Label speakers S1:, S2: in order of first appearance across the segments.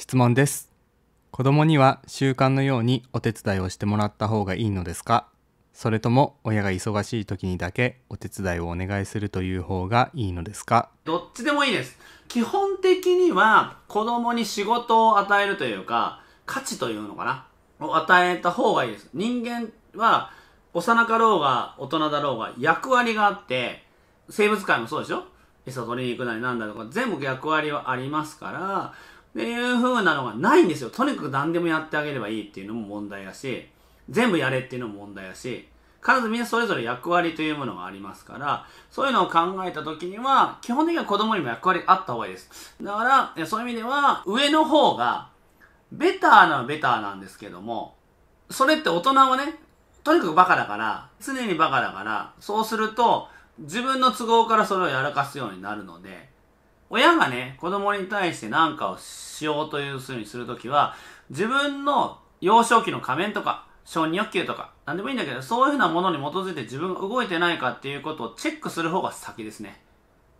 S1: 質問です子供には習慣のようにお手伝いをしてもらった方がいいのですかそれとも親が忙しい時にだけお手伝いをお願いするという方がいいのですか
S2: どっちでもいいです基本的には子供に仕事を与えるというか価値というのかなを与えた方がいいです人間は幼かろうが大人だろうが役割があって生物界もそうでしょ餌取りに行くなりなんだとか全部役割はありますからっていう風なのがないんですよ。とにかく何でもやってあげればいいっていうのも問題やし、全部やれっていうのも問題やし、必ずみんなそれぞれ役割というものがありますから、そういうのを考えた時には、基本的には子供にも役割あった方がいいです。だから、そういう意味では、上の方が、ベターなベターなんですけども、それって大人はね、とにかくバカだから、常にバカだから、そうすると、自分の都合からそれをやらかすようになるので、親がね、子供に対して何かをしようというふうにするときは、自分の幼少期の仮面とか、承認欲求とか、なんでもいいんだけど、そういうふうなものに基づいて自分が動いてないかっていうことをチェックする方が先ですね。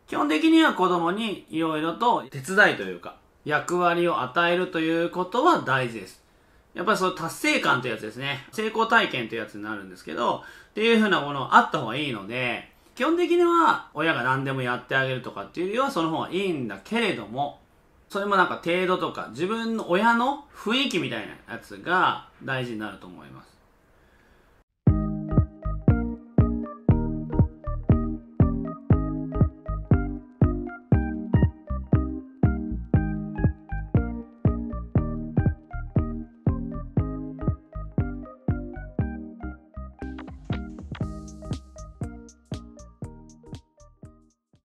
S2: 基本的には子供にいろいろと手伝いというか、役割を与えるということは大事です。やっぱりその達成感というやつですね。成功体験というやつになるんですけど、っていうふうなものあった方がいいので、基本的には親が何でもやってあげるとかっていうよりはその方がいいんだけれども、それもなんか程度とか自分の親の雰囲気みたいなやつが大事になると思います。